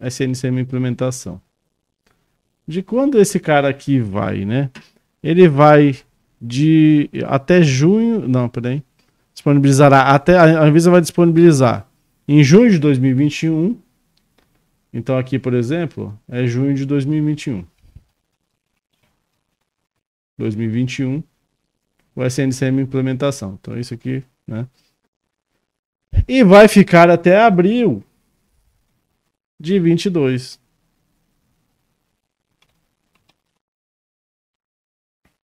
SNCM implementação. De quando esse cara aqui vai, né? Ele vai de até junho, não, peraí. Disponibilizará até a Anvisa vai disponibilizar em junho de 2021. Então aqui, por exemplo, é junho de 2021. 2021 o SNCM implementação. Então isso aqui, né? E vai ficar até abril de 22.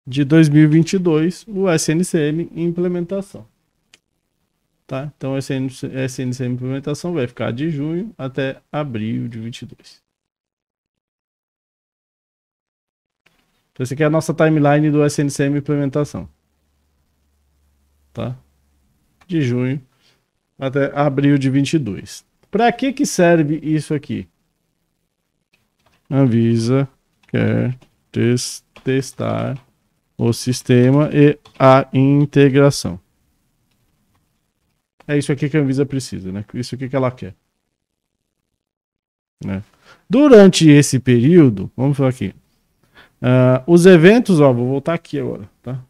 De 2022, o SNCM implementação. Tá? Então, o SNCM implementação vai ficar de junho até abril de 22. Então, essa aqui é a nossa timeline do SNCM implementação. Tá? De junho até abril de 22. Para que, que serve isso aqui? Anvisa quer tes testar o sistema e a integração. É isso aqui que a Anvisa precisa, né? Isso aqui que ela quer. Né? Durante esse período, vamos falar aqui, uh, os eventos, ó, vou voltar aqui agora, tá?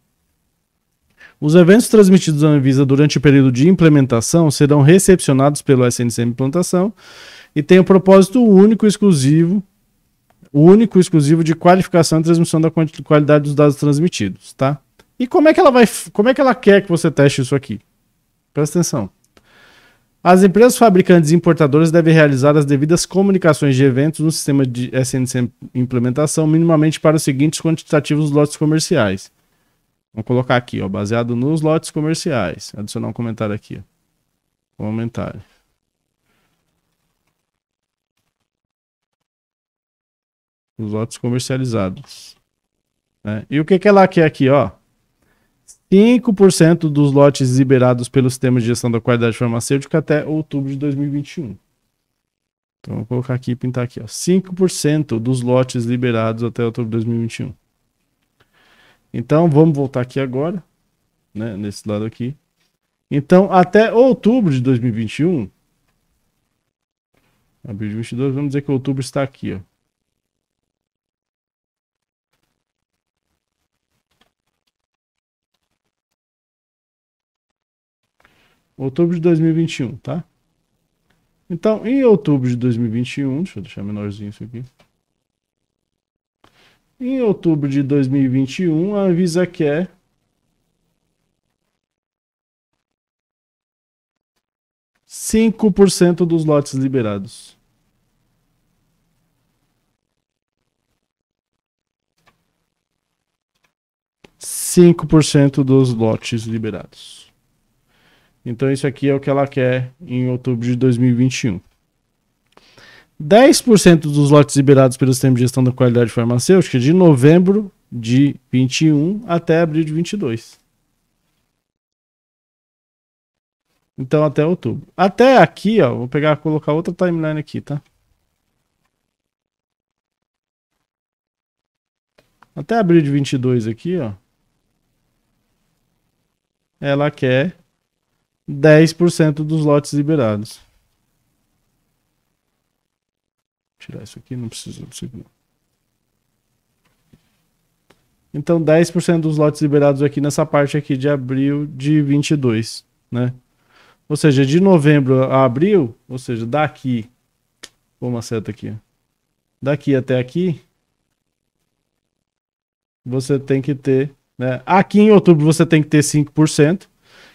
Os eventos transmitidos à Anvisa durante o período de implementação serão recepcionados pelo SNCM Implantação e têm o um propósito único e exclusivo único e exclusivo de qualificação e transmissão da qualidade dos dados transmitidos, tá? E como é que ela vai, como é que ela quer que você teste isso aqui? Presta atenção. As empresas fabricantes e importadoras devem realizar as devidas comunicações de eventos no sistema de SNC implementação minimamente para os seguintes quantitativos lotes comerciais. Vamos colocar aqui, ó, baseado nos lotes comerciais. Adicionar um comentário aqui. Comentário. Os lotes comercializados. Né? E o que, que ela quer aqui, ó? 5% dos lotes liberados pelo sistema de gestão da qualidade farmacêutica até outubro de 2021. Então, vou colocar aqui e pintar aqui, ó. 5% dos lotes liberados até outubro de 2021. Então vamos voltar aqui agora, né, nesse lado aqui. Então até outubro de 2021, abril de 22, vamos dizer que outubro está aqui, ó. Outubro de 2021, tá? Então, em outubro de 2021, deixa eu deixar menorzinho isso aqui. Em outubro de 2021, a Anvisa quer cinco por cento dos lotes liberados. Cinco por cento dos lotes liberados. Então, isso aqui é o que ela quer em outubro de 2021. 10% dos lotes liberados pelo sistema de gestão da qualidade farmacêutica de novembro de 21 até abril de 22. Então até outubro. Até aqui, ó, vou pegar, colocar outra timeline aqui, tá? Até abril de 22 aqui, ó. Ela quer 10% dos lotes liberados. tirar isso aqui, não preciso disso aqui. Então, 10% dos lotes liberados aqui nessa parte aqui de abril de 22, né? Ou seja, de novembro a abril, ou seja, daqui, vou uma seta aqui, daqui até aqui, você tem que ter, né? Aqui em outubro você tem que ter 5%,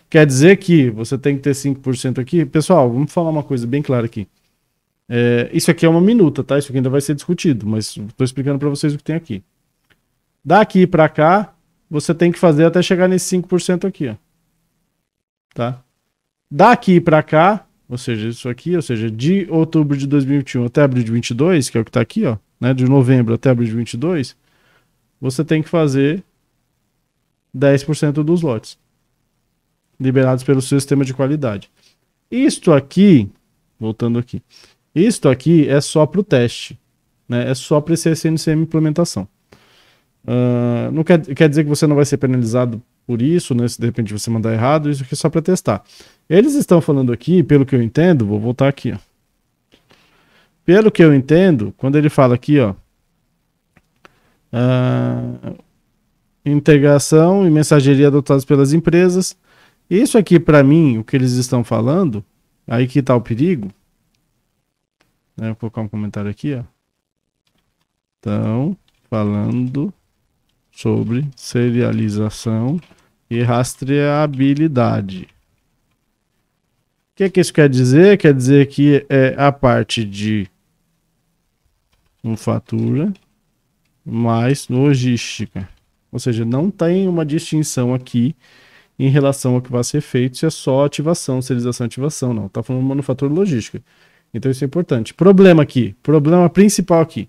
quer dizer que você tem que ter 5% aqui. Pessoal, vamos falar uma coisa bem clara aqui. É, isso aqui é uma minuta, tá? Isso aqui ainda vai ser discutido, mas estou explicando para vocês o que tem aqui. Daqui para cá, você tem que fazer até chegar nesse 5% aqui, ó. Tá? Daqui para cá, ou seja, isso aqui, ou seja, de outubro de 2021 até abril de 22, que é o que está aqui, ó, né, de novembro até abril de 22, você tem que fazer 10% dos lotes liberados pelo seu sistema de qualidade. Isto aqui, voltando aqui, isto aqui é só para o teste, né? é só para esse SNCM implementação. Uh, não quer, quer dizer que você não vai ser penalizado por isso, né? se de repente você mandar errado, isso aqui é só para testar. Eles estão falando aqui, pelo que eu entendo, vou voltar aqui. Ó. Pelo que eu entendo, quando ele fala aqui, ó, uh, integração e mensageria adotados pelas empresas, isso aqui para mim, o que eles estão falando, aí que está o perigo, né? Vou colocar um comentário aqui, ó. Estão falando sobre serialização e rastreabilidade. O que, é que isso quer dizer? Quer dizer que é a parte de manufatura mais logística. Ou seja, não tem uma distinção aqui em relação ao que vai ser feito, se é só ativação, serialização, ativação, não. Está falando manufatura logística. Então isso é importante. Problema aqui, problema principal aqui.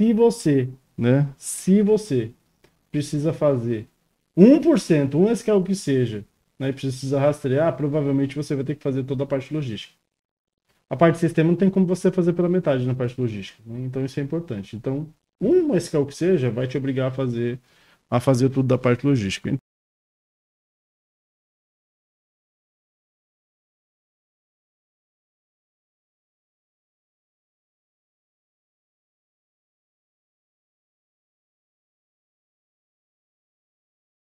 Se você, né, se você precisa fazer 1%, um escala é que seja, né, e precisa rastrear, provavelmente você vai ter que fazer toda a parte logística. A parte de sistema não tem como você fazer pela metade na parte logística, né? então isso é importante. Então, um escala é que seja vai te obrigar a fazer a fazer tudo da parte logística.